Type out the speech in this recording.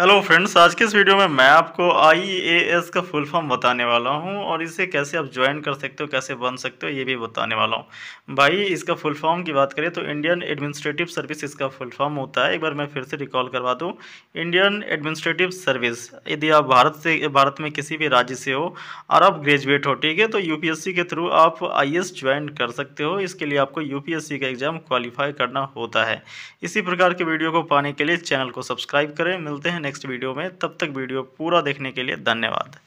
hello friends आज के इस वीडियो में मैं आपको आईएएस का फुल फॉर्म बताने वाला हूं और इसे कैसे आप ज्वाइन कर सकते हो कैसे बन सकते हो ये भी बताने वाला हूं भाई इसका फुल फॉर्म की बात करें तो इंडियन एडमिनिस्ट्रेटिव सर्विस इसका फुल फॉर्म होता है एक बार मैं फिर से रिकॉल करवा दूं इंडियन एडमिनिस्ट्रेटिव सर्विस यदि आप भारत से भारत में किसी भी राज्य से हो और आप ग्रेजुएट हो ठीक है तो यू के थ्रू आप आई ज्वाइन कर सकते हो इसके लिए आपको यू का एग्ज़ाम क्वालिफाई करना होता है इसी प्रकार के वीडियो को पाने के लिए चैनल को सब्सक्राइब करें मिलते हैं नेक्स्ट वीडियो में तब तक वीडियो पूरा देखने के लिए धन्यवाद